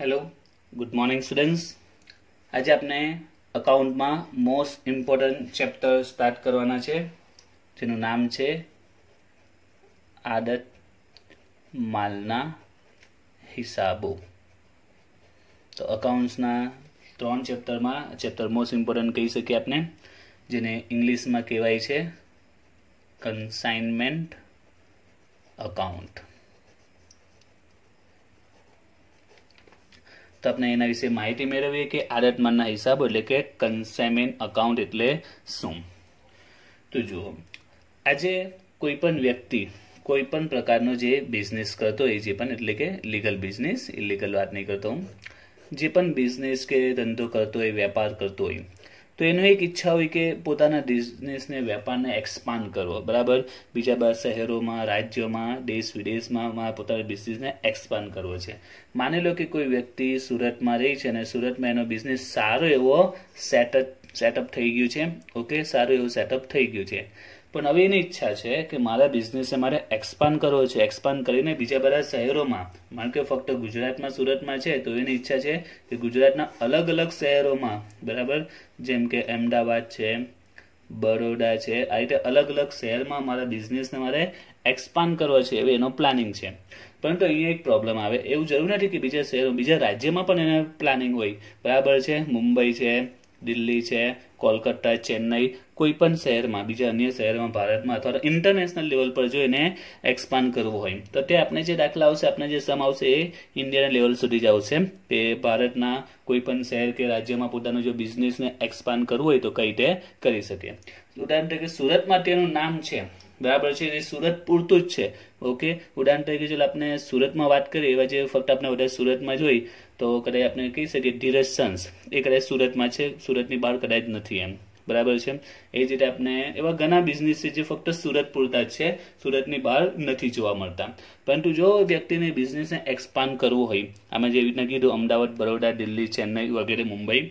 hello good morning students આજે આપણે અકાઉન્ટમાં મોસ્ટ ઇમ્પોર્ટન્ટ ચેપ્ટર સ્ટાર્ટ કરવાના છે જેનું નામ છે આદત માલના હિસાબો તો અકાઉન્ટ્સના ત્રણ ચેપ્ટરમાં ચેપ્ટર મોસ્ટ ઇમ્પોર્ટન્ટ કહી શકીએ આપણે જેને ઇંગ્લિશમાં કહેવાય છે કન્સાઇનમેન્ટ અકાઉન્ટ તમને એના વિશે માહિતી મેળવીએ કે આડતમાનના હિસાબો એટલે કે કન્સાઇમેન્ટ અકાઉન્ટ એટલે શું તો જુઓ આજે કોઈ પણ વ્યક્તિ કોઈ પણ પ્રકારનો જે બિઝનેસ કરતો હોય જે પણ એટલે કે લીગલ બિઝનેસ ઇલીગલ વાત નહીં કરતો હું જે પણ બિઝનેસ કે ધંધો કરતો હોય વેપાર કરતો હોય તો એનો એક ઈચ્છા હોય કે પોતાના બિઝનેસને વેપારને એક્સપાન્ડ કરવો બરાબર બીજા બધા શહેરોમાં રાજ્યોમાં દેશ વિદેશમાં મારા પોતાના બિઝનેસને એક્સપાન્ડ કરવો છે માની લો કે કોઈ વ્યક્તિ સુરતમાં રહી છે અને સુરતમાં એનો બિઝનેસ સારો એવો સેટઅપ સેટઅપ થઈ ગયું છે ઓકે સારું એવું સેટઅપ થઈ ગયું છે પણ હવે એની ઈચ્છા છે કે મારા બિઝનેસને મારે એક્સપાન્ડ કરવો છે એક્સપાન્ડ કરીને બીજા બધા શહેરોમાં માનો કે ફક્ત ગુજરાતમાં સુરતમાં છે તો એની ઈચ્છા છે કે ગુજરાતના અલગ અલગ શહેરોમાં બરાબર જેમ કે અમદાવાદ છે બરોડા છે આ રીતે અલગ અલગ શહેરમાં મારા બિઝનેસને મારે એક્સપાન્ડ કરવો છે એવો એનો પ્લાનિંગ છે પરંતુ અહીંયા એક પ્રોબ્લેમ આવે એવું જરૂર નથી કે બીજા શહેરો બીજા રાજ્યમાં પણ એને પ્લાનિંગ હોય બરાબર છે મુંબઈ છે દિલ્હી છે કોલકાતા ચેન્નઈ કોઈ પણ શહેરમાં બીજા અન્ય શહેરમાં ભારતમાં અથવા ઇન્ટરનેશનલ લેવલ પર જો એને એક્સપાન્ડ કરવું હોય તો તે આપણે જે દાખલા આવશે આપણે જે સમ આવશે એ ઇન્ડિયાના લેવલ સુધી જ આવશે તે ભારતના કોઈ પણ શહેર કે રાજ્યમાં પોતાનું જો બિઝનેસને એક્સપાન્ડ કરવું હોય તો કઈ રીતે કરી શકે ઉદાહરણ તરીકે સુરતમાં તેનું નામ છે બરાબર છે એ સુરત પૂરતું જ છે ઓકે ઉદાહરણ તરીકે જો આપણે સુરતમાં વાત કરીએ એવા જે ફક્ત આપણે બધા સુરતમાં જોઈ તો કદાચ આપણે કહી શકીએ ધીરજ સન્સ એ કદાચ સુરતમાં છે સુરતની બહાર કદાચ નથી એમ બરાબર છે એ જ રીતે આપણે એવા ઘણા બિઝનેસ છે જે ફક્ત સુરત પૂરતા જ છે સુરતની બહાર નથી જોવા મળતા પરંતુ જો વ્યક્તિને બિઝનેસને એક્સપાન્ડ કરવું હોય આમાં જેવી રીતના કીધું અમદાવાદ બરોડા દિલ્હી ચેન્નઈ વગેરે મુંબઈ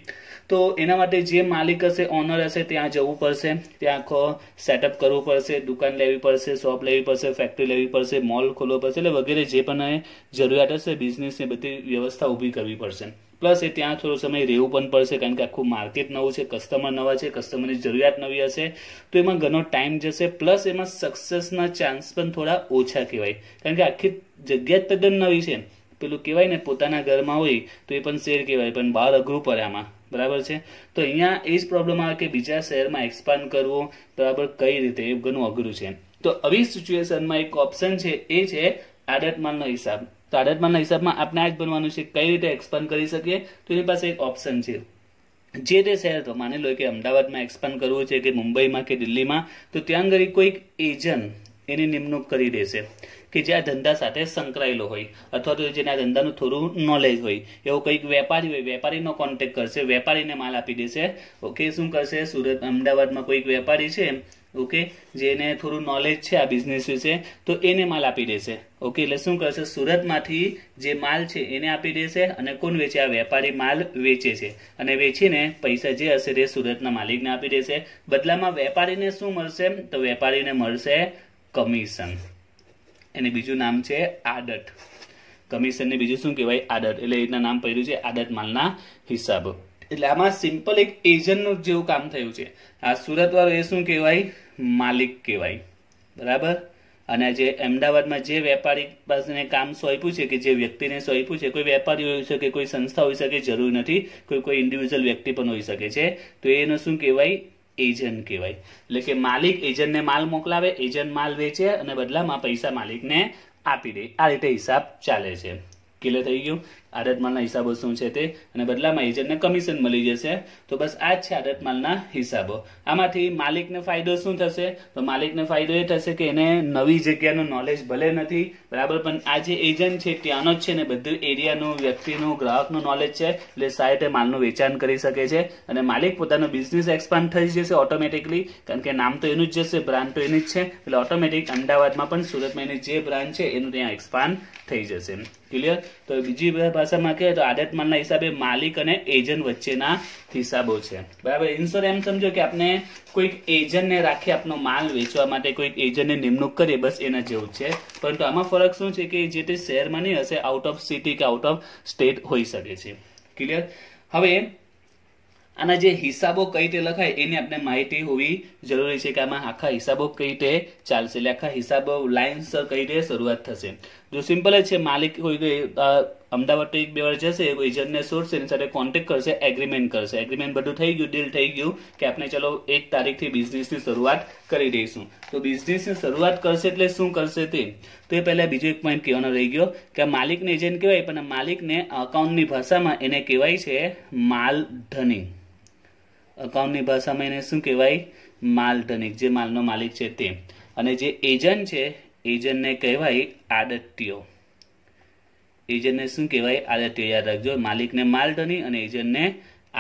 તો એના માટે જે માલિક હશે ઓનર હશે ત્યાં જવું પડશે ત્યાં આખો સેટઅપ કરવું પડશે દુકાન લેવી પડશે શોપ લેવી પડશે ફેક્ટરી લેવી પડશે મોલ ખોલવો પડશે એટલે વગેરે જે પણ જરૂરિયાત હશે બિઝનેસની બધી વ્યવસ્થા ઊભી કરવી પડશે પ્લસ એ ત્યાં થોડો સમય રહેવું પણ પડશે કારણ કે આખું માર્કેટ નવું છે કસ્ટમર નવા છે કસ્ટમરની જરૂરિયાત નવી હશે તો એમાં ઘણો ટાઈમ જશે પ્લસ એમાં સક્સેસના ચાન્સ પણ થોડા ઓછા કહેવાય કારણ કે આખી જગ્યા તદ્દન નવી છે પેલું કહેવાય ને પોતાના ઘરમાં હોય તો એ પણ શેર કહેવાય પણ બહાર અઘરું પડે આમાં બરાબર છે તો અહીંયા એ જ પ્રોબ્લેમ આવે કે બીજા શહેરમાં એક્સપાન્ડ કરવો બરાબર કઈ રીતે એ ઘણું અઘરું છે તો આવી સિચ્યુએશનમાં એક ઓપ્શન છે એ છે આડતમાલનો હિસાબ તો આડતમાંના હિસાબમાં આપણે આ જ બનવાનું છે કઈ રીતે એક્સપાન્ડ કરી શકીએ તો એની પાસે એક ઓપ્શન છે જે તે શહેર તો માની લો કે અમદાવાદમાં એક્સપાન્ડ કરવું છે કે મુંબઈમાં કે દિલ્હીમાં તો ત્યાં આગળ કોઈક એજન્ટ એની નિમણૂક કરી દેશે કે જે આ ધંધા સાથે સંકળાયેલો હોય અથવા તો જેને આ ધંધાનું થોડું નોલેજ હોય એવો કંઈક વેપારી હોય વેપારીનો કોન્ટેક્ટ કરશે વેપારીને માલ આપી દેશે ઓકે શું કરશે સુરત અમદાવાદમાં કોઈક વેપારી છે ઓકે જેને થોડું નોલેજ છે આ બિઝનેસ વિશે તો એને માલ આપી દેશે ઓકે એટલે શું કરશે સુરતમાંથી જે માલ છે એને આપી દેશે અને કોણ વેચે આ વેપારી માલ વેચે છે અને વેચીને પૈસા જે હશે તે સુરતના માલિકને આપી દેશે બદલામાં વેપારીને શું મળશે તો વેપારીને મળશે કમિશન એને બીજું નામ છે આદત કમિશનને બીજું શું કહેવાય આદત એટલે એના નામ પહેર્યું છે આદત માલના હિસાબ એટલે આમાં સિમ્પલ એક એજન્ટનું જેવું કામ થયું છે આ સુરત સુરતવાળું એ શું કહેવાય માલિક કહેવાય બરાબર અને જે અમદાવાદમાં જે વેપારી પાસેને કામ સોંપ્યું છે કે જે વ્યક્તિને સોંપ્યું છે કોઈ વેપારી હોઈ શકે કોઈ સંસ્થા હોઈ શકે જરૂર નથી કોઈ કોઈ ઇન્ડિવિજ્યુઅલ વ્યક્તિ પણ હોઈ શકે છે તો એનો શું કહેવાય એજન્ટ કહેવાય એટલે કે માલિક એજન્ટને માલ મોકલાવે એજન્ટ માલ વેચે અને બદલામાં પૈસા માલિકને આપી દે આ રીતે હિસાબ ચાલે છે ક્લિયર થઈ ગયું આડતમાલના હિસાબો શું છે તે અને બદલામાં એજન્ટને કમિશન મળી જશે તો બસ આ જ છે આડતમાલના હિસાબો આમાંથી માલિકને ફાયદો શું થશે તો માલિકને ફાયદો એ થશે કે એને નવી જગ્યાનું નોલેજ ભલે નથી બરાબર પણ આ જે એજન્ટ છે ત્યાંનો જ છે ને બધું એરિયાનું વ્યક્તિનું ગ્રાહકનું નોલેજ છે એટલે સાહેબ માલનું વેચાણ કરી શકે છે અને માલિક પોતાનો બિઝનેસ એક્સપાન્ડ થઈ જશે ઓટોમેટિકલી કારણ કે નામ તો એનું જ જશે બ્રાન્ડ તો એની જ છે એટલે ઓટોમેટિક અમદાવાદમાં પણ સુરતમાં એની જે બ્રાન્ડ છે એનું ત્યાં એક્સપાન્ડ થઈ જશે ક્લિયર તો બીજી ભાષામાં કહેવાય તો આદતમાનના હિસાબે માલિક અને એજન્ટ વચ્ચેના હિસાબો છે બરાબર ઇન્સ્યોર એમ સમજો કે આપણે કોઈક એજન્ટને રાખી આપનો માલ વેચવા માટે કોઈક એજન્ટને નિમણૂક કરીએ બસ એના જેવું છે પરંતુ આમાં ફરક શું છે કે જે તે શહેરમાં નહીં હશે આઉટ ઓફ સિટી કે આઉટ ઓફ સ્ટેટ હોઈ શકે છે ક્લિયર હવે આના જે હિસાબો કઈ રીતે લખાય એની આપણે માહિતી હોવી જરૂરી છે કે આમાં આખા હિસાબો કઈ રીતે ચાલશે એટલે આખા હિસાબો લાઇન્સ કઈ રીતે શરૂઆત થશે જો સિમ્પલ જ છે માલિક હોય તો અમદાવાદ તો એક બે વાર જશે કોઈ એજન્ટને શોધશે એની સાથે કોન્ટેક્ટ કરશે એગ્રીમેન્ટ કરશે એગ્રીમેન્ટ બધું થઈ ગયું ડીલ થઈ ગયું કે આપણે ચલો એક તારીખથી બિઝનેસની શરૂઆત કરી દઈશું તો બિઝનેસની શરૂઆત કરશે એટલે શું કરશે તે તો એ પહેલાં બીજો એક પોઈન્ટ કહેવાનો રહી ગયો કે માલિકને એજન્ટ કહેવાય પણ માલિકને અકાઉન્ટની ભાષામાં એને કહેવાય છે માલ માલધની અકાઉન્ટની ભાષામાં એને શું કહેવાય માલ માલધનિક જે માલનો માલિક છે તે અને જે એજન્ટ છે એજન્ટને કહેવાય આડત્યો એજન્ટને શું કહેવાય આદત્યો યાદ રાખજો માલિકને માલધની અને એજન્ટને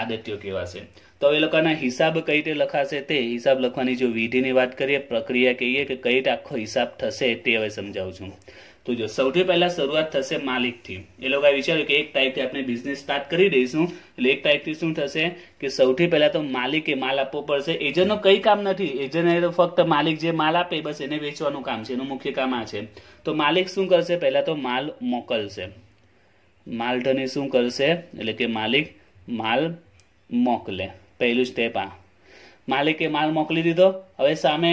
આદત્યો કહેવાશે તો એ લોકોના હિસાબ કઈ રીતે લખાશે તે હિસાબ લખવાની જો વિધિની વાત કરીએ પ્રક્રિયા કહીએ કે કઈ રીતે આખો હિસાબ થશે તે હવે સમજાવું છું તો જો સૌથી પહેલા શરૂઆત થશે માલિકથી એ લોકોએ વિચાર્યું કે એક તારીખથી આપણે બિઝનેસ સ્ટાર્ટ કરી દઈશું એટલે એક તારીખથી શું થશે કે સૌથી પહેલા તો માલિકે માલ આપવો પડશે એજન્ટનો કંઈ કામ નથી એજન્ટને તો ફક્ત માલિક જે માલ આપે બસ એને વેચવાનું કામ છે એનું મુખ્ય કામ આ છે તો માલિક શું કરશે પહેલાં તો માલ મોકલશે માલધની શું કરશે એટલે કે માલિક માલ મોકલે પહેલું સ્ટેપ આ માલિકે માલ મોકલી દીધો હવે સામે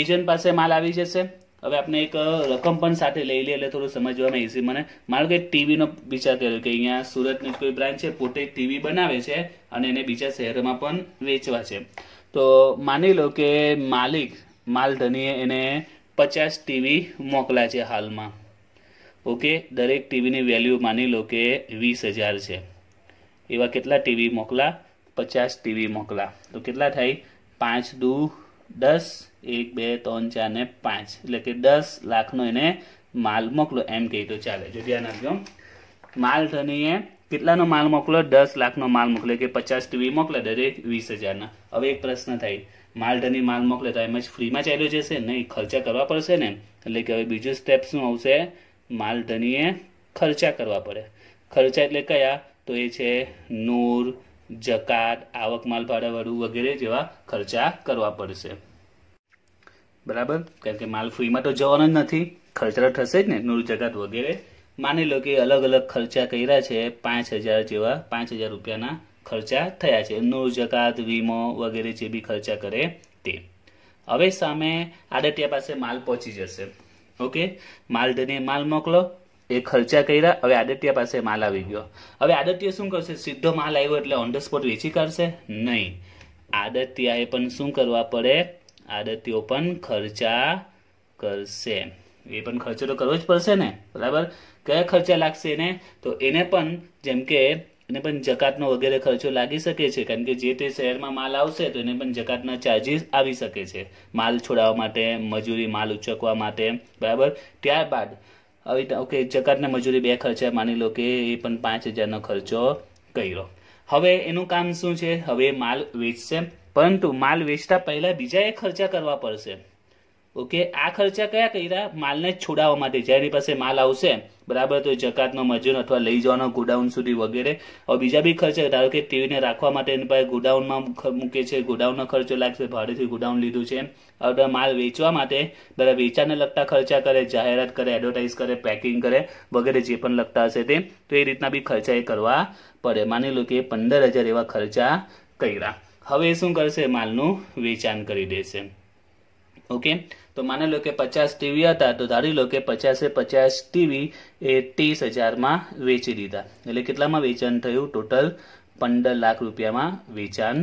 એજન્ટ પાસે માલ આવી જશે હવે આપણે એક રકમ પણ સાથે લઈ લઈએ એટલે થોડું સમજવામાં ઈઝી મને માનો કે ટીવીનો વિચાર કર્યો કે અહીંયા સુરતની કોઈ બ્રાન્ચ છે પોતે ટીવી બનાવે છે અને એને બીજા શહેરમાં પણ વેચવા છે તો માની લો કે માલિક માલધનીએ એને પચાસ ટીવી મોકલા છે હાલમાં ઓકે દરેક ટીવીની વેલ્યુ માની લો કે વીસ હજાર છે એવા કેટલા ટીવી મોકલા પચાસ ટીવી મોકલા તો કેટલા થાય પાંચ દૂ દસ એક બે ત્રણ ચાર ને પાંચ એટલે કે દસ લાખનો એને માલ મોકલો એમ કહે તો ચાલે જો ધ્યાન આપજો માલ ધનીએ કેટલાનો માલ મોકલો દસ લાખનો માલ મોકલે કે પચાસ ટીવી મોકલે દરેક વીસ હજારના હવે એક પ્રશ્ન થાય માલ ધની માલ મોકલે તો એમ જ ફ્રીમાં ચાલ્યો જશે નહીં ખર્ચા કરવા પડશે ને એટલે કે હવે બીજું સ્ટેપ શું આવશે માલ ધનીએ ખર્ચા કરવા પડે ખર્ચા એટલે કયા તો એ છે નૂર જકાત આવક માલભાડા વડું વગેરે જેવા ખર્ચા કરવા પડશે બરાબર કારણ કે માલ ફ્રીમાં તો જવાનો જ નથી ખર્ચા થશે જ ને નૂર જકાત વગેરે માની લો કે અલગ અલગ ખર્ચા કર્યા છે પાંચ હજાર જેવા પાંચ હજાર રૂપિયાના ખર્ચા થયા છે નૂર જકાત વીમો વગેરે જે બી ખર્ચા કરે તે હવે સામે આડતિયા પાસે માલ પહોંચી જશે ઓકે માલ તેને માલ મોકલો એ ખર્ચા કર્યા હવે આદત્ય પાસે માલ આવી ગયો હવે આદત્ય શું કરશે સીધો માલ આવ્યો એટલે ઓન ધ સ્પોટ વેચી કાઢશે નહીં આદત્યાએ પણ શું કરવા પડે આદત્યો પણ ખર્ચા કરશે એ પણ ખર્ચો તો કરવો જ પડશે ને બરાબર કયા ખર્ચા લાગશે એને તો એને પણ જેમ કે એને પણ જકાતનો વગેરે ખર્ચો લાગી શકે છે કારણ કે જે તે શહેરમાં માલ આવશે તો એને પણ જકાતના ચાર્જીસ આવી શકે છે માલ છોડાવવા માટે મજૂરી માલ ઉચકવા માટે બરાબર ત્યારબાદ આવી ઓકે ચકાટને મજૂરી બે ખર્ચે માની લો કે એ પણ પાંચ હજારનો ખર્ચો કર્યો હવે એનું કામ શું છે હવે માલ વેચશે પરંતુ માલ વેચતા પહેલા બીજા એ ખર્ચા કરવા પડશે ઓકે આ ખર્ચા કયા કર્યા માલને છોડાવવા માટે જેની પાસે માલ આવશે બરાબર તો જકાતનો મજૂર અથવા લઈ જવાનો ગોડાઉન સુધી વગેરે હવે બીજા બી ખર્ચા ધારો કે ટીવીને રાખવા માટે એની પાસે ગોડાઉનમાં મૂકે છે ગોડાઉનનો ખર્ચો લાગશે ભાડેથી ગોડાઉન લીધું છે હવે માલ વેચવા માટે બધા વેચાણને લગતા ખર્ચા કરે જાહેરાત કરે એડવર્ટાઇઝ કરે પેકિંગ કરે વગેરે જે પણ લગતા હશે તે તો એ રીતના બી ખર્ચા એ કરવા પડે માની લો કે પંદર હજાર એવા ખર્ચા કર્યા હવે શું કરશે માલનું વેચાણ કરી દેશે ઓકે તો માની લો કે પચાસ ટીવી હતા તો ધારી લો કે પચાસે પચાસ ટીવી એ ત્રીસ હજારમાં વેચી દીધા એટલે કેટલામાં વેચાણ થયું ટોટલ પંદર લાખ રૂપિયામાં વેચાણ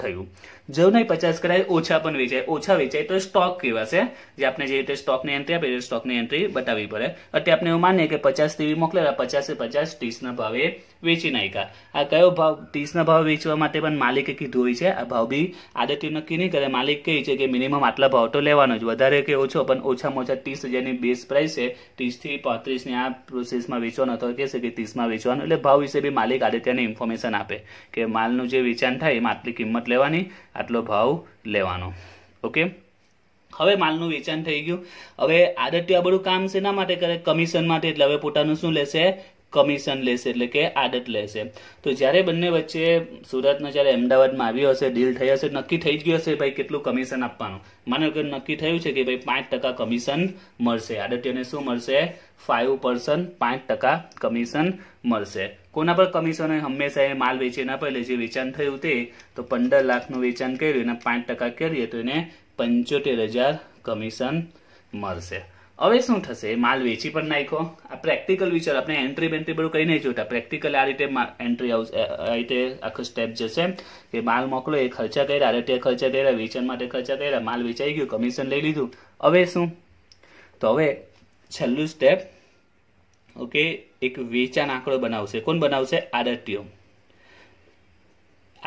થયું નહીં પચાસ કરાય ઓછા પણ વેચાય ઓછા વેચાય તો સ્ટોક કહેવાશે જે આપણે જે રીતે સ્ટોકની એન્ટ્રી આપીએ સ્ટોકની એન્ટ્રી બતાવવી પડે અત્યારે આપણે એવું માનીએ કે પચાસ ટીવી મોકલેલા પચાસે પચાસ ત્રીસના ભાવે વેચી નાખ્યા આ કયો ભાવ ત્રીસના ભાવ વેચવા માટે પણ માલિકે કીધું હોય છે આ ભાવ બી આદતી નક્કી નહીં કરે માલિક કહે છે કે મિનિમમ આટલા ભાવ તો લેવાનો જ વધારે કે ઓછો પણ ઓછામાં ઓછા ત્રીસ હજારની બેઝ પ્રાઇસ છે ત્રીસથી પાંત્રીસની આ પ્રોસેસમાં વેચવાનો તો કહેશે કે ત્રીસમાં વેચવાનો એટલે ભાવ વિશે બી માલિક આદત્યને ઇન્ફોર્મેશન આપે કે માલનું જે વેચાણ થાય એમાં આટલી કિંમત લેવાની આટલો ભાવ લેવાનો ઓકે હવે માલનું વેચાણ થઈ ગયું હવે આદત્ય આ બધું કામ શેના માટે કરે કમિશન માટે એટલે હવે પોતાનું શું લેશે કમિશન લેશે એટલે કે આદત લેશે તો જ્યારે બંને વચ્ચે સુરતનો જ્યારે અમદાવાદમાં આવ્યો હશે ડીલ થઈ હશે નક્કી થઈ જ ગયું હશે ભાઈ કેટલું કમિશન આપવાનું માનો કે નક્કી થયું છે કે ભાઈ પાંચ ટકા કમિશન મળશે આદત્યને શું મળશે ફાઇવ પર્સન્ટ પાંચ ટકા કમિશન મળશે કોના પર કમિશન હંમેશા એ માલ વેચીના પહેલે જે વેચાણ થયું તે તો પંદર લાખનું વેચાણ કર્યું એના પાંચ ટકા કરીએ તો એને પંચોતેર હજાર કમિશન મળશે હવે શું થશે માલ વેચી પણ નાખ્યો આ પ્રેક્ટિકલ વિચાર આપણે એન્ટ્રી બેન્ટ્રી બધું કંઈ નહીં જોતા પ્રેક્ટિકલ આ રીતે એન્ટ્રી આવશે આ રીતે આખો સ્ટેપ જશે કે માલ મોકલો એ ખર્ચા કર્યા આ રીતે ખર્ચા કર્યા વેચાણ માટે ખર્ચા કર્યા માલ વેચાઈ ગયું કમિશન લઈ લીધું હવે શું તો હવે છેલ્લું સ્ટેપ ઓકે એક વેચાણ આંકડો બનાવશે કોણ બનાવશે આડટીઓ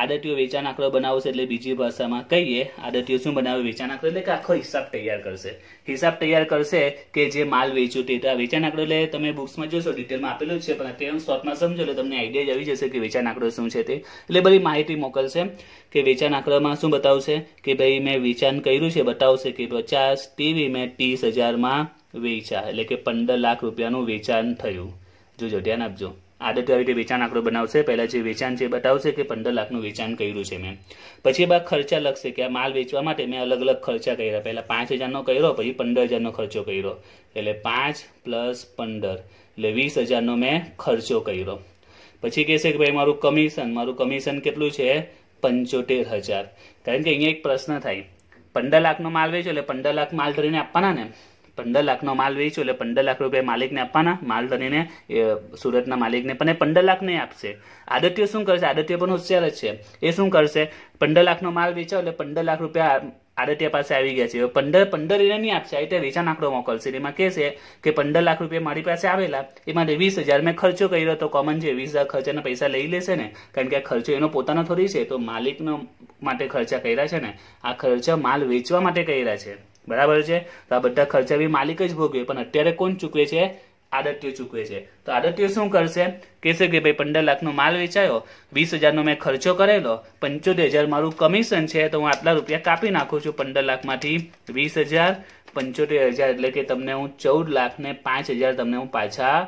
આડટીઓ વેચાણ આંકડો બનાવશે એટલે બીજી ભાષામાં કહીએ આડટીઓ શું બનાવે વેચાણ આંકડો એટલે કે આખો હિસાબ તૈયાર કરશે હિસાબ તૈયાર કરશે કે જે માલ વેચ્યો તે વેચાણ આંકડો એટલે તમે બુક્સમાં જોશો ડિટેલમાં આપેલું છે પણ અત્યારે હું શોર્ટમાં સમજો એટલે તમને આઈડિયા આવી જશે કે વેચાણ આંકડો શું છે તે એટલે બધી માહિતી મોકલશે કે વેચાણ આંકડામાં શું બતાવશે કે ભાઈ મેં વેચાણ કર્યું છે બતાવશે કે પચાસ ટીવી મેં ત્રીસ હજારમાં વેચા એટલે કે પંદર લાખ રૂપિયાનું વેચાણ થયું જોજો ધ્યાન આપજો આદતો આવી રીતે વેચાણ આંકડો બનાવશે પહેલાં જે વેચાણ છે બતાવશે કે પંદર લાખનું વેચાણ કર્યું છે મેં પછી એ બાદ ખર્ચા લખશે કે આ માલ વેચવા માટે મેં અલગ અલગ ખર્ચા કર્યા પહેલાં પાંચ હજારનો કર્યો પછી પંદર હજારનો ખર્ચો કર્યો એટલે પાંચ પ્લસ પંદર એટલે વીસ હજારનો મેં ખર્ચો કર્યો પછી કહેશે કે ભાઈ મારું કમિશન મારું કમિશન કેટલું છે પંચોતેર હજાર કારણ કે અહીંયા એક પ્રશ્ન થાય પંદર લાખનો માલ વેચો એટલે પંદર લાખ માલ ધરીને આપવાના ને પંદર લાખનો માલ વેચ્યો એટલે પંદર લાખ રૂપિયા માલિકને આપવાના માલ ધરીને સુરતના માલિકને પણ એ પંદર લાખ નહીં આપશે આદત્ય શું કરશે આદત્ય પણ હોશિયાર જ છે એ શું કરશે પંદર લાખનો માલ વેચ્યો એટલે પંદર લાખ રૂપિયા આદત્ય પાસે આવી ગયા છે પંદર પંદર એને નહીં આપશે આ રીતે વેચાણ આંકડો મોકલશે એમાં કહેશે કે પંદર લાખ રૂપિયા મારી પાસે આવેલા એમાં વીસ હજાર મેં ખર્ચો કર્યો તો કોમન છે વીસ હજાર ખર્ચાના પૈસા લઈ લેશે ને કારણ કે આ ખર્ચો એનો પોતાનો થોડી છે તો માલિકનો માટે ખર્ચા કર્યા છે ને આ ખર્ચા માલ વેચવા માટે કર્યા છે બરાબર છે તો આ બધા ખર્ચા બી માલિક જ ભોગવે પણ અત્યારે કોણ ચૂકવે છે આડત્યો ચૂકવે છે તો આડત્યો શું કરશે કહેશે કે ભાઈ પંદર લાખનો માલ વેચાયો વીસ હજારનો મેં ખર્ચો કરેલો પંચોતેર હજાર મારું કમિશન છે તો હું આટલા રૂપિયા કાપી નાખું છું પંદર લાખમાંથી વીસ હજાર પંચોતેર હજાર એટલે કે તમને હું ચૌદ લાખ ને પાંચ હજાર તમને હું પાછા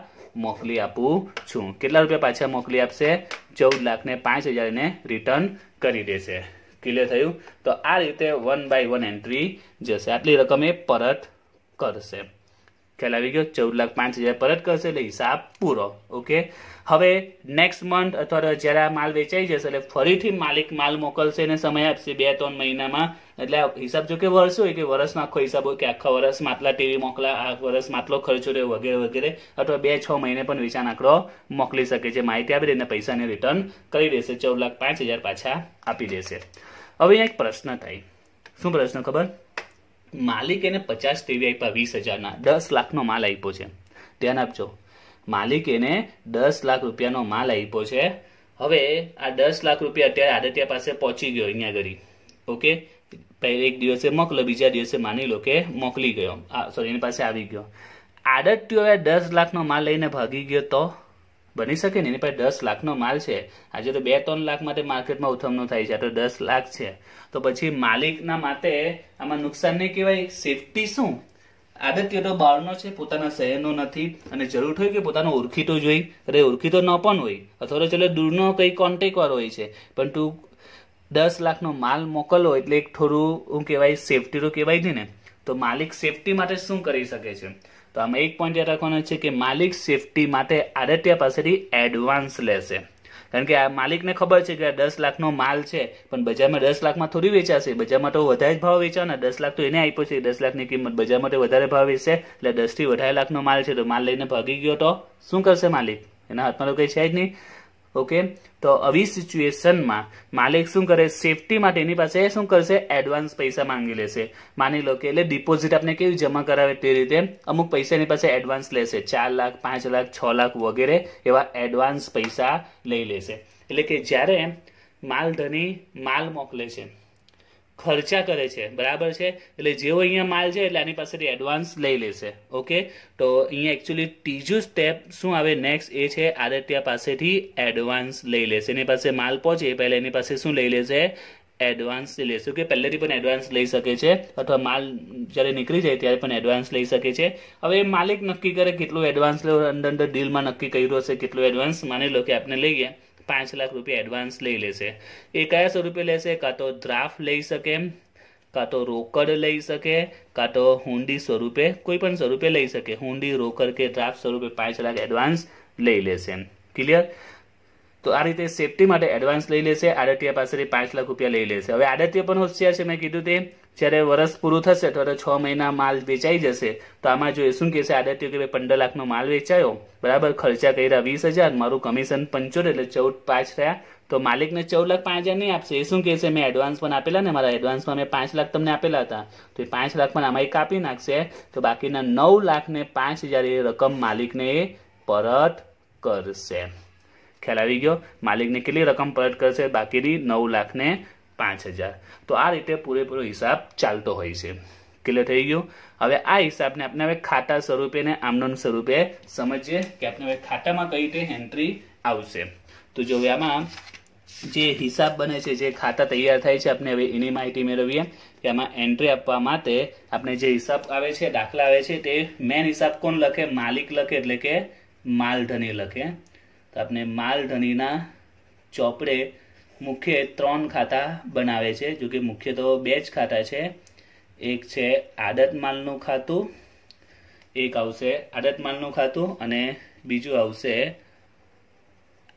મોકલી આપું છું કેટલા રૂપિયા પાછા મોકલી આપશે ચૌદ લાખ ને પાંચ હજારને રિટર્ન કરી દેશે ક્લિયર થયું તો આ રીતે વન બાય વન એન્ટ્રી જશે આટલી રકમ એ પરત કરશે ખ્યાલ આવી ગયો ચૌદ લાખ પાંચ હજાર પરત કરશે એટલે હિસાબ પૂરો ઓકે હવે નેક્સ્ટ મંથ અથવા જ્યારે આ માલ વેચાઈ જશે એટલે ફરીથી માલિક માલ મોકલશે અને સમય આપશે બે ત્રણ મહિનામાં એટલે હિસાબ જો કે વર્ષ હોય કે વર્ષનો આખો હિસાબ હોય કે આખા વર્ષમાં આટલા ટીવી મોકલા આ વર્ષમાં આટલો ખર્ચો રહ્યો વગેરે વગેરે અથવા બે છ મહિને પણ વેચાણ આંકડો મોકલી શકે છે માહિતી આપી દે અને પૈસાને રિટર્ન કરી દેશે ચૌદ લાખ પાંચ હજાર પાછા આપી દેશે હવે એક પ્રશ્ન થાય શું પ્રશ્ન ખબર માલિક એને પચાસ ટીવી આપ્યા વીસ હજારના દસ લાખનો માલ આપ્યો છે ધ્યાન આપજો માલિક એને દસ લાખ રૂપિયાનો માલ આપ્યો છે હવે આ દસ લાખ રૂપિયા અત્યારે આદત્ય પાસે પહોંચી ગયો અહીંયા ઘડી ઓકે પહેલે એક દિવસે મોકલો બીજા દિવસે માની લો કે મોકલી ગયો સોરી એની પાસે આવી ગયો આદત્યો દસ લાખનો માલ લઈને ભાગી ગયો તો બની શકે ને એની પાસે દસ લાખનો માલ છે આજે તો બે ત્રણ લાખ માટે માર્કેટમાં ઉથમણું થાય છે આ તો દસ લાખ છે તો પછી માલિકના માટે આમાં નુકસાન નહીં કહેવાય સેફટી શું આદત્ય તો બહારનો છે પોતાના શહેરનો નથી અને જરૂર હોય કે પોતાનો ઓળખીતો જોઈ અરે ઓળખીતો ન પણ હોય અથવા તો ચલો દૂરનો કંઈ કોન્ટેક્ટવાળો હોય છે પણ તું દસ લાખનો માલ મોકલો એટલે એક થોડું હું કહેવાય સેફટીનું કહેવાય છે ને તો માલિક સેફટી માટે શું કરી શકે છે તો આમાં એક પોઈન્ટ યાદ રાખવાનો છે કે માલિક સેફટી માટે આડતિયા પાસેથી એડવાન્સ લેશે કારણ કે આ માલિકને ખબર છે કે આ દસ લાખનો માલ છે પણ બજારમાં દસ લાખમાં થોડી વેચાશે બજારમાં તો વધારે જ ભાવ વેચાવ ને દસ લાખ તો એને આપ્યો છે દસ લાખની કિંમત બજારમાં તો વધારે ભાવ વેચશે એટલે દસથી વધારે લાખનો માલ છે તો માલ લઈને ભાગી ગયો તો શું કરશે માલિક એના હાથમાં તો કંઈ છે જ નહીં ઓકે તો આવી સિચ્યુએશનમાં માલિક શું કરે સેફટી માટે એની પાસે શું કરશે એડવાન્સ પૈસા માંગી લેશે માની લો કે એટલે ડિપોઝિટ આપણે કેવી જમા કરાવે તે રીતે અમુક પૈસા એની પાસે એડવાન્સ લેશે ચાર લાખ પાંચ લાખ છ લાખ વગેરે એવા એડવાન્સ પૈસા લઈ લેશે એટલે કે જ્યારે માલ ધની માલ મોકલે છે ખર્ચા કરે છે બરાબર છે એટલે જેઓ અહીંયા માલ છે એટલે આની પાસેથી એડવાન્સ લઈ લેશે ઓકે તો અહીંયા એકચ્યુઅલી ત્રીજું સ્ટેપ શું આવે નેક્સ્ટ એ છે આદત્ય પાસેથી એડવાન્સ લઈ લેશે એની પાસે માલ પહોંચે એ પહેલાં એની પાસે શું લઈ લેશે એડવાન્સ લેશે કે પહેલેથી પણ એડવાન્સ લઈ શકે છે અથવા માલ જ્યારે નીકળી જાય ત્યારે પણ એડવાન્સ લઈ શકે છે હવે માલિક નક્કી કરે કેટલું એડવાન્સ લેવો અંદર અંદર ડીલમાં નક્કી કર્યું હશે કેટલું એડવાન્સ માની લો કે આપણે લઈ ગયા પાંચ લાખ રૂપિયા એડવાન્સ લઈ લેશે એ કયા સ્વરૂપે લેશે કાં તો ડ્રાફ્ટ લઈ શકે કાં તો રોકડ લઈ શકે કાં તો હુંડી સ્વરૂપે કોઈ પણ સ્વરૂપે લઈ શકે હુંડી રોકડ કે ડ્રાફ્ટ સ્વરૂપે પાંચ લાખ એડવાન્સ લઈ લેશે ક્લિયર તો આ રીતે સેફટી માટે એડવાન્સ લઈ લેશે આડતિયા પાસેથી પાંચ લાખ રૂપિયા લઈ લેશે હવે આડતિયા પણ હોશિયાર છે મેં કીધું તે જ્યારે વરસ પૂરું થશે તો છ મહિના માલ વેચાઈ જશે તો આમાં જોઈશું કે છે આદત્ય કે ભાઈ પંદર લાખનો માલ વેચાયો બરાબર ખર્ચા કર્યા વીસ હજાર મારું કમિશન પંચોતેર એટલે ચૌદ પાંચ થયા તો માલિકને ચૌદ લાખ પાંચ હજાર નહીં આપશે એ શું કહેશે મેં એડવાન્સ પણ આપેલા ને મારા એડવાન્સમાં મેં પાંચ લાખ તમને આપેલા હતા તો એ પાંચ લાખ પણ આમાં એ કાપી નાખશે તો બાકીના નવ લાખને પાંચ હજાર એ રકમ માલિકને એ પરત કરશે ખ્યાલ આવી ગયો માલિકને કેટલી રકમ પરત કરશે બાકીની નવ લાખને પાંચ હજાર તો આ રીતે પૂરેપૂરો હિસાબ ચાલતો હોય છે ક્લિયર થઈ ગયું હવે આ હિસાબને આપણે હવે ખાતા સ્વરૂપે ને આમનોન સ્વરૂપે સમજીએ કે આપણે હવે ખાતામાં કઈ રીતે એન્ટ્રી આવશે તો જો આમાં જે હિસાબ બને છે જે ખાતા તૈયાર થાય છે આપણે હવે એની માહિતી મેળવીએ કે આમાં એન્ટ્રી આપવા માટે આપણે જે હિસાબ આવે છે દાખલા આવે છે તે મેન હિસાબ કોણ લખે માલિક લખે એટલે કે માલધની લખે તો આપણે માલધનીના ચોપડે મુખ્ય ત્રણ ખાતા બનાવે છે જો કે મુખ્ય તો બે જ ખાતા છે એક છે આદત માલનું ખાતું એક આવશે આદત માલનું ખાતું અને બીજું આવશે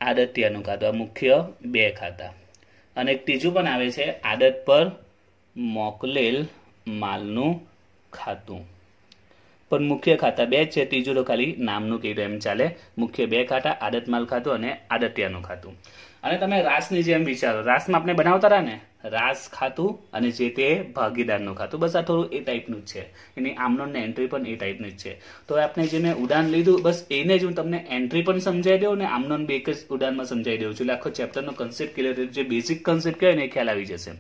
આદત્યનું ખાતું આ મુખ્ય બે ખાતા અને એક ત્રીજું પણ આવે છે આદત પર મોકલેલ માલનું ખાતું પણ મુખ્ય ખાતા બે જ છે ત્રીજું તો ખાલી નામનું કીધું એમ ચાલે મુખ્ય બે ખાતા આદત માલ ખાતું અને આદત્યનું ખાતું અને તમે રાસની જેમ વિચારો રાસમાં આપણે બનાવતા રહ્યા ને રાસ ખાતું અને જે તે ભાગીદારનું ખાતું બસ આ થોડું એ ટાઈપનું જ છે એની આમનોનની એન્ટ્રી પણ એ ટાઈપની જ છે તો આપણે જે મેં ઉડાન લીધું બસ એને જ હું તમને એન્ટ્રી પણ સમજાવી દઉં ને આમનોન બે એક જ ઉદાહરણમાં સમજાવી દઉં છું એટલે આખો ચેપ્ટરનો કન્સેપ્ટ ક્લિયર જે બેઝિક કન્સેપ્ટ કહેવાય ને એ ખ્યાલ આવી જશે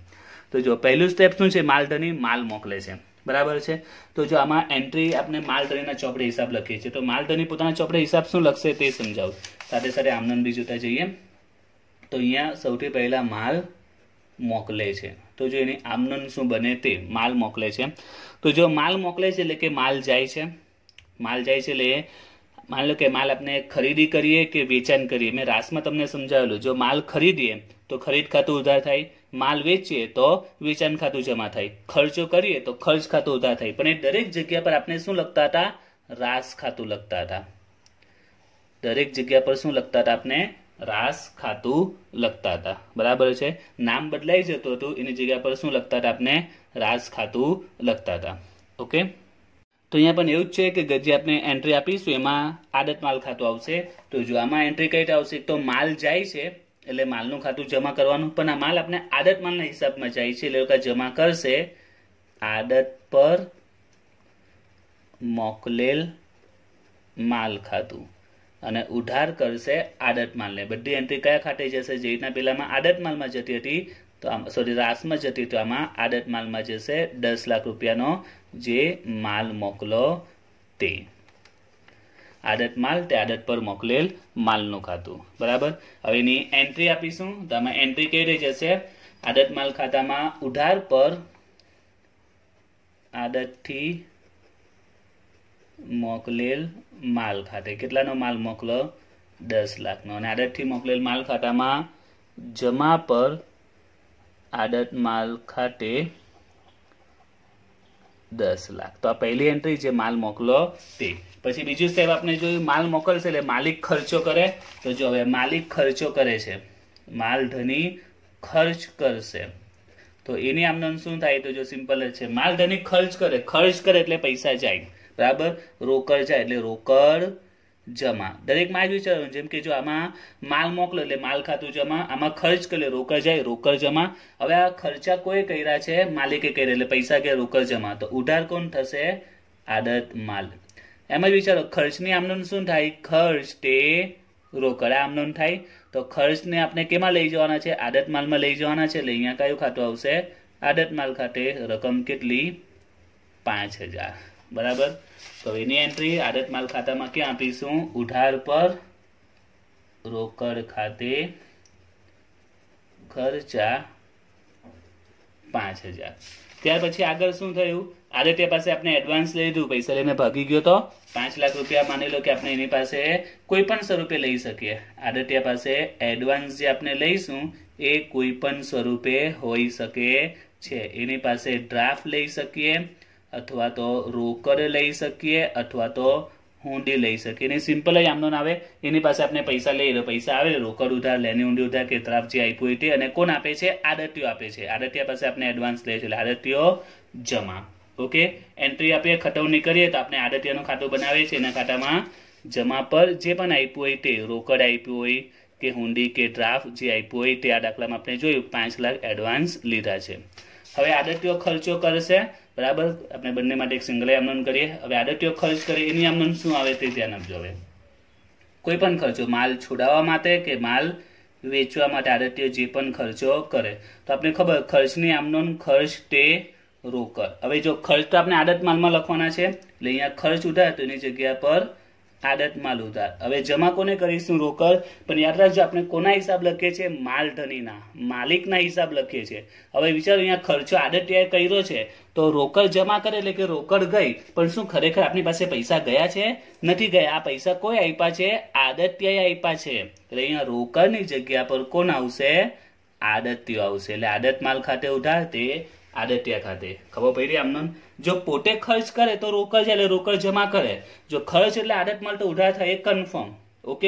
તો જો પહેલું સ્ટેપ શું છે માલધની માલ મોકલે છે બરાબર છે તો જો આમાં એન્ટ્રી આપણે માલધનીના ચોપડે હિસાબ લખીએ છીએ તો માલધની પોતાના ચોપડે હિસાબ શું લખશે તે સમજાવું સાથે સાથે આમનોન બી જોતા જઈએ તો અહીંયા સૌથી પહેલાં માલ મોકલે છે તો જો એની આમનન શું બને તે માલ મોકલે છે તો જો માલ મોકલે છે એટલે કે માલ જાય છે માલ જાય છે એટલે માન લો કે માલ આપણે ખરીદી કરીએ કે વેચાણ કરીએ મેં રાસમાં તમને સમજાવેલું જો માલ ખરીદીએ તો ખરીદ ખાતું ઉધાર થાય માલ વેચીએ તો વેચાણ ખાતું જમા થાય ખર્ચો કરીએ તો ખર્ચ ખાતું ઉધાર થાય પણ એ દરેક જગ્યા પર આપણે શું લખતા હતા રાસ ખાતું લખતા હતા દરેક જગ્યા પર શું લખતા હતા આપણે રાસ ખાતું લખતા હતા બરાબર છે નામ બદલાઈ જતું હતું એની જગ્યા પર શું લખતા હતા આપણે રાસ ખાતું લખતા હતા ઓકે તો અહીંયા પણ એવું જ છે કે જે આપણે એન્ટ્રી આપીશું એમાં આદત માલ ખાતું આવશે તો જો આમાં એન્ટ્રી કઈ આવશે તો માલ જાય છે એટલે માલનું ખાતું જમા કરવાનું પણ આ માલ આપણે આદત માલના હિસાબમાં જાય છે એટલે લોકો જમા કરશે આદત પર મોકલેલ માલ ખાતું અને ઉધાર કરશે આડતમાલને બધી એન્ટ્રી કયા ખાતે જશે જે પહેલામાં આડતમાલમાં જતી હતી તો આમ સોરી રાસમાં જતી તો આમાં આડતમાલમાં જશે દસ લાખ રૂપિયાનો જે માલ મોકલો તે આદત માલ તે આદત પર મોકલેલ માલનું ખાતું બરાબર હવે એની એન્ટ્રી આપીશું તો આમાં એન્ટ્રી કઈ રહી જશે આદત માલ ખાતામાં ઉધાર પર આદતથી મોકલેલ માલ ખાતે કેટલાનો માલ મોકલો દસ લાખનો અને આદતથી મોકલેલ માલ ખાતામાં જમા પર આદત માલ ખાતે દસ લાખ તો આ પહેલી એન્ટ્રી છે માલ મોકલો તે પછી બીજું સાહેબ આપણે જોયું માલ મોકલશે એટલે માલિક ખર્ચો કરે તો જો હવે માલિક ખર્ચો કરે છે માલ ધની ખર્ચ કરશે તો એની આમદન શું થાય તો જો સિમ્પલ જ છે માલ ધની ખર્ચ કરે ખર્ચ કરે એટલે પૈસા જાય બરાબર રોકડ જાય એટલે રોકડ જમા દરેકમાં જ વિચારવાનું જેમ કે જો આમાં માલ મોકલો એટલે માલ ખાતું જમા આમાં ખર્ચ કરે રોકડ જાય રોકડ જમા હવે આ ખર્ચા કોઈ કર્યા છે માલિકે કર્યા એટલે પૈસા કે રોકડ જમા તો ઉધાર કોણ થશે આદત માલ એમ જ વિચારો ખર્ચની આમનોન શું થાય ખર્ચ તે રોકડ આમનોન થાય તો ખર્ચને આપણે કેમાં લઈ જવાના છે આદત માલમાં લઈ જવાના છે એટલે અહીંયા કયું ખાતું આવશે આદત માલ ખાતે રકમ કેટલી પાંચ હજાર બરાબર તો એની એન્ટ્રી આડત માલ ખાતામાં ક્યાં આપીશું ઉધાર પર રોકડ ખાતે ખર્ચા પાંચ હજાર ત્યાર પછી આગળ શું થયું આદિત્ય પાસે આપણે એડવાન્સ લઈ લીધું પૈસા લઈને ભાગી ગયો તો પાંચ લાખ રૂપિયા માની લો કે આપણે એની પાસે કોઈ પણ સ્વરૂપે લઈ શકીએ આદિત્ય પાસે એડવાન્સ જે આપણે લઈશું એ કોઈ પણ સ્વરૂપે હોઈ શકે છે એની પાસે ડ્રાફ્ટ લઈ શકીએ અથવા તો રોકડ લઈ શકીએ અથવા તો હુંડી લઈ શકીએ ને સિમ્પલ જ આમનો આવે એની પાસે આપણે પૈસા લઈએ પૈસા આવે રોકડ ઉધાર લેની ઊંડી ઉધાર કે તરફ જે આપ્યું તે અને કોણ આપે છે આડતીઓ આપે છે આદત્ય પાસે આપણે એડવાન્સ લઈએ છીએ એટલે જમા ઓકે એન્ટ્રી આપણે ખટવણી કરીએ તો આપણે આદત્યનું ખાતું બનાવીએ છીએ એના ખાતામાં જમા પર જે પણ આપ્યું હોય તે રોકડ આપ્યું હોય કે હુંડી કે ડ્રાફ્ટ જે આપ્યું હોય તે આ દાખલામાં આપણે જોયું પાંચ લાખ એડવાન્સ લીધા છે હવે આદત્યો ખર્ચો કરશે બરાબર આપણે બંને માટે એક સિંગલ એમનોન કરીએ હવે આદત્યો ખર્ચ કરે એની એમનોન શું આવે તે ધ્યાન આપજો હવે કોઈ પણ ખર્ચો માલ છોડાવવા માટે કે માલ વેચવા માટે આદત્યો જે પણ ખર્ચો કરે તો આપણે ખબર ખર્ચની આમનોન ખર્ચ તે રોકડ હવે જો ખર્ચ તો આપણે આદત માલમાં લખવાના છે એટલે અહીંયા ખર્ચ ઉધાર તો એની જગ્યા પર આદતમાં લુધાર હવે જમા કોને કરીશું રોકડ પણ યાદ રાખજો આપણે કોના હિસાબ લખીએ છીએ માલધનીના માલિકના હિસાબ લખીએ છીએ હવે વિચારો અહીંયા ખર્ચો આદતિયાએ કર્યો છે તો રોકડ જમા કરે એટલે કે રોકડ ગઈ પણ શું ખરેખર આપણી પાસે પૈસા ગયા છે નથી ગયા આ પૈસા કોઈ આપ્યા છે આદત્યાએ આપ્યા છે એટલે અહીંયા રોકડની જગ્યા પર કોણ આવશે આદત્યો આવશે એટલે આદત માલ ખાતે ઉધાર તે આદત્ય ખાતે ખબર પડી આમને જો પોતે ખર્ચ કરે તો રોકડ છે એટલે રોકડ જમા કરે જો ખર્ચ એટલે આદત તો ઉધાર થાય એ કન્ફર્મ ઓકે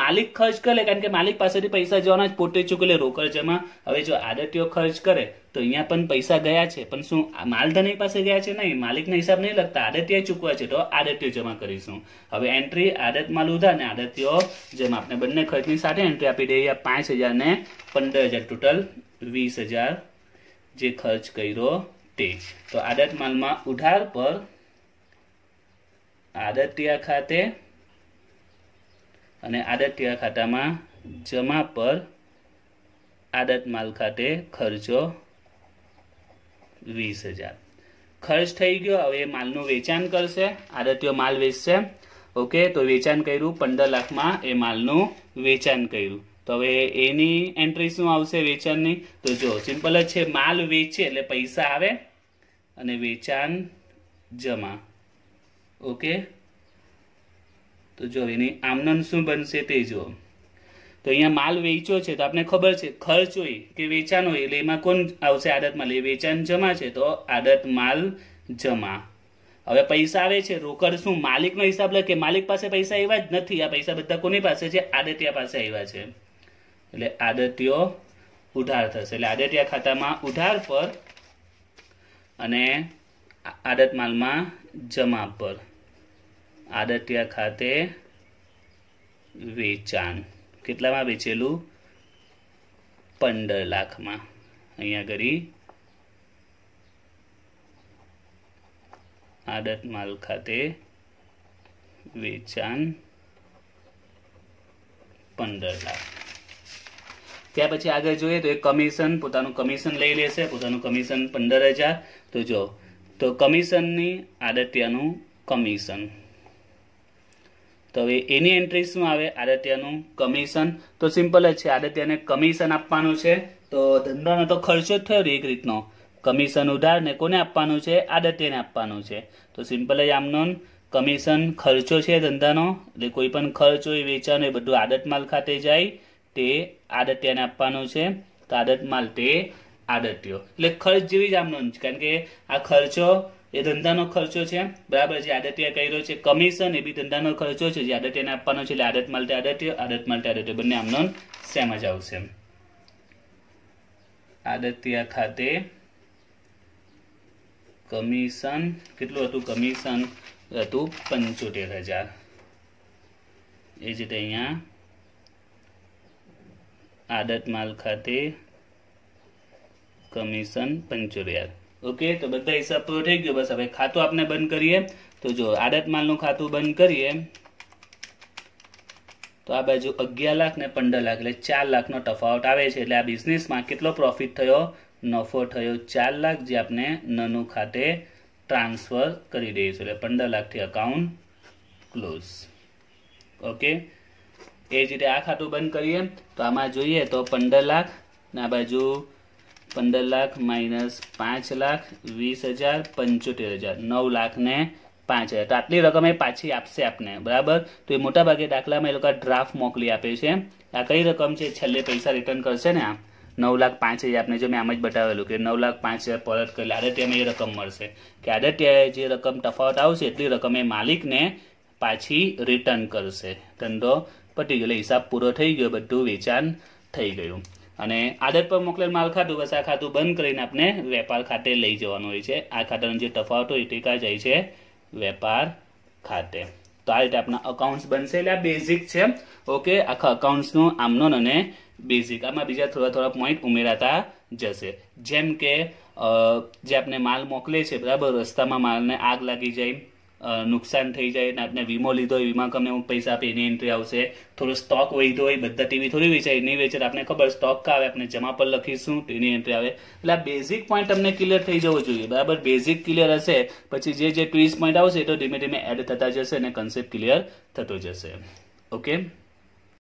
માલિક ખર્ચ કરે કારણ કે માલિક પાસેથી પૈસા જવાના જ પોતે ચૂકલે રોકડ જમા હવે જો આદત્યો ખર્ચ કરે તો અહીંયા પણ પૈસા ગયા છે પણ શું માલધની પાસે ગયા છે નહીં માલિકના હિસાબ નહીં લગતા આદતીય ચૂકવા છે તો આદત્યો જમા કરીશું હવે એન્ટ્રી આદત માલ ઉધા ને આદતીઓ જમા આપણે બંને ખર્ચની સાથે એન્ટ્રી આપી દઈએ પાંચ હજાર ને પંદર હજાર ટોટલ વીસ હજાર જે ખર્ચ કર્યો તે તો આડતમાલમાં ઉધાર પર આડતિયા ખાતે અને આડતિયા ખાતામાં જમા પર આડતમાલ ખાતે ખર્ચો વીસ હજાર ખર્ચ થઈ ગયો હવે માલનું વેચાણ કરશે આડત્યો માલ વેચશે ઓકે તો વેચાણ કર્યું પંદર લાખમાં એ માલનું વેચાણ કર્યું તો હવે એની એન્ટ્રી શું આવશે વેચાણની તો જો સિમ્પલ જ છે માલ વેચે એટલે પૈસા આવે અને વેચાણ જમા ઓકે તો જો એની આમનન શું બનશે તે જુઓ તો અહીંયા માલ વેચ્યો છે તો આપણે ખબર છે ખર્ચ હોય કે વેચાણ હોય એટલે એમાં કોણ આવશે આદત માલ એ વેચાણ જમા છે તો આદત માલ જમા હવે પૈસા આવે છે રોકડ શું માલિકનો હિસાબ લખે માલિક પાસે પૈસા આવ્યા જ નથી આ પૈસા બધા કોની પાસે છે આદત્યા પાસે આવ્યા છે એટલે આદત્યો ઉધાર થશે એટલે આદત્ય ખાતામાં ઉધાર પર અને આદત માલમાં જમા પર આદત્ય ખાતે વેચાણ કેટલામાં વેચેલું પંદર લાખમાં અહીંયા કરી આદત માલ ખાતે વેચાણ પંદર લાખ ત્યાર પછી આગળ જોઈએ તો એ કમિશન પોતાનું કમિશન લઈ લેશે પોતાનું કમિશન પંદર હજાર તો જો તો કમિશનની આડત્યાનું કમિશન તો હવે એની એન્ટ્રી શું આવે આદત્યનું કમિશન તો સિમ્પલ જ છે આદત્યને કમિશન આપવાનું છે તો ધંધાનો તો ખર્ચો જ થયો એક રીતનો કમિશન ઉધાર ને કોને આપવાનું છે આદત્યને આપવાનું છે તો સિમ્પલ જ આમનો કમિશન ખર્ચો છે ધંધાનો એટલે કોઈ પણ ખર્ચો એ વેચાણ એ બધું આદત માલ ખાતે જાય તે આદત્યને આપવાનું છે તો આદત માલ તે આદત્યો એટલે ખર્ચ જેવી જ આમનો નોંધ કારણ કે આ ખર્ચો એ ધંધાનો ખર્ચો છે બરાબર જે આદત્ય કર્યો છે કમિશન એ બી ધંધાનો ખર્ચો છે જે આદત્યને આપવાનો છે એટલે આદત તે આદત્ય આદત માલતે આદત્ય બંને આમનો નોંધ સેમ જ આવશે આદત્ય ખાતે કમિશન કેટલું હતું કમિશન હતું પંચોતેર હજાર એ જ રીતે અહીંયા આદતમાલ ખાતે કમિશન પંચોરિયાર ઓકે તો બધા હિસાબ પૂરો થઈ ગયો બસ હવે ખાતું આપણે બંધ કરીએ તો જો આડતમાલનું ખાતું બંધ કરીએ તો આ બાજુ અગિયાર લાખ ને પંદર લાખ એટલે ચાર લાખનો તફાવત આવે છે એટલે આ બિઝનેસમાં કેટલો પ્રોફિટ થયો નફો થયો ચાર લાખ જે આપણે નનું ખાતે ટ્રાન્સફર કરી દઈશું એટલે પંદર લાખથી અકાઉન્ટ ક્લોઝ ઓકે એ જ રીતે આ ખાતું બંધ કરીએ તો આમાં જોઈએ તો પંદર લાખ ને આ બાજુ પંદર લાખ માઇનસ પાંચ લાખ વીસ હજાર પંચોતેર હજાર નવ લાખ ને પાંચ હજાર તો આટલી રકમ એ પાછી આપશે આપને બરાબર તો એ મોટાભાગે દાખલામાં એ લોકો ડ્રાફ્ટ મોકલી આપે છે આ કઈ રકમ છે છેલ્લે પૈસા રિટર્ન કરશે ને આમ નવ લાખ પાંચ હજાર આપને જો મેં આમ જ બતાવેલું કે નવ લાખ પાંચ હજાર પરત કરી આદત્યમાં એ રકમ મળશે કે આદત્યએ જે રકમ તફાવત આવશે એટલી રકમ એ માલિકને પાછી રિટર્ન કરશે ધંધો પટી ગયું હિસાબ પૂરો થઈ ગયો બધું વેચાણ થઈ ગયું અને આદર પર મોકલેલ માલ ખાતું બસ આ ખાતું બંધ કરીને આપણે વેપાર ખાતે લઈ જવાનું હોય છે આ ખાતાનો જે તફાવતો હોય તે જાય છે વેપાર ખાતે તો આ રીતે આપણા અકાઉન્ટ્સ બનશે એટલે આ બેઝિક છે ઓકે આખા અકાઉન્ટ્સનું આમનોન અને બેઝિક આમાં બીજા થોડા થોડા પોઈન્ટ ઉમેરાતા જશે જેમ કે જે આપણે માલ મોકલે છે બરાબર રસ્તામાં માલને આગ લાગી જાય નુકસાન થઈ જાય ને આપણે વીમો લીધો હોય વીમા કમે અમુક પૈસા આપે એની એન્ટ્રી આવશે થોડું સ્ટોક વહીધો હોય બધા ટીવી થોડી વેચાય નહીં વેચાય આપણે ખબર સ્ટોક કા આવે આપણે જમા પર લખીશું એની એન્ટ્રી આવે એટલે આ બેઝિક પોઈન્ટ તમને ક્લિયર થઈ જવો જોઈએ બરાબર બેઝિક ક્લિયર હશે પછી જે જે ટ્વીસ પોઈન્ટ આવશે તો ધીમે ધીમે એડ થતા જશે અને કન્સેપ્ટ ક્લિયર થતો જશે ઓકે